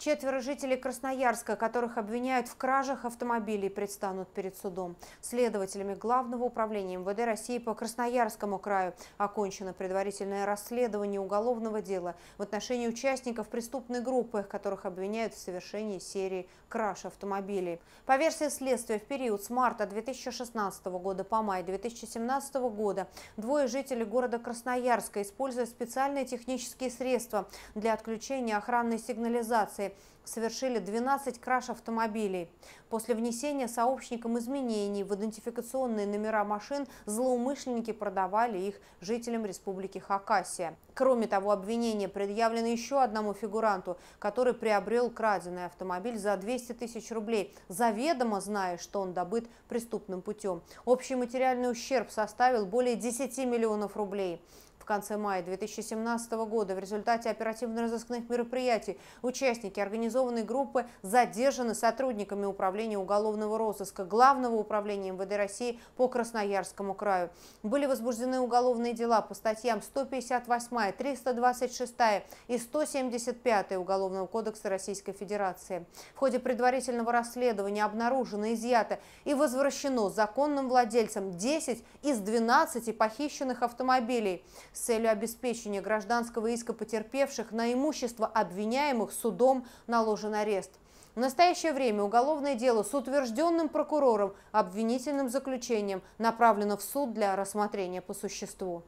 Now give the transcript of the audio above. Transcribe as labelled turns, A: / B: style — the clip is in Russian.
A: Четверо жителей Красноярска, которых обвиняют в кражах автомобилей, предстанут перед судом. Следователями Главного управления МВД России по Красноярскому краю окончено предварительное расследование уголовного дела в отношении участников преступной группы, которых обвиняют в совершении серии краж автомобилей. По версии следствия, в период с марта 2016 года по май 2017 года двое жителей города Красноярска, используя специальные технические средства для отключения охранной сигнализации, совершили 12 краж автомобилей. После внесения сообщникам изменений в идентификационные номера машин злоумышленники продавали их жителям Республики Хакасия. Кроме того, обвинение предъявлено еще одному фигуранту, который приобрел краденый автомобиль за 200 тысяч рублей, заведомо зная, что он добыт преступным путем. Общий материальный ущерб составил более 10 миллионов рублей конце мая 2017 года в результате оперативно-розыскных мероприятий участники организованной группы задержаны сотрудниками Управления уголовного розыска Главного управления МВД России по Красноярскому краю. Были возбуждены уголовные дела по статьям 158, 326 и 175 Уголовного кодекса Российской Федерации. В ходе предварительного расследования обнаружено, изъято и возвращено законным владельцам 10 из 12 похищенных автомобилей целью обеспечения гражданского иска потерпевших на имущество обвиняемых судом наложен арест. В настоящее время уголовное дело с утвержденным прокурором обвинительным заключением направлено в суд для рассмотрения по существу.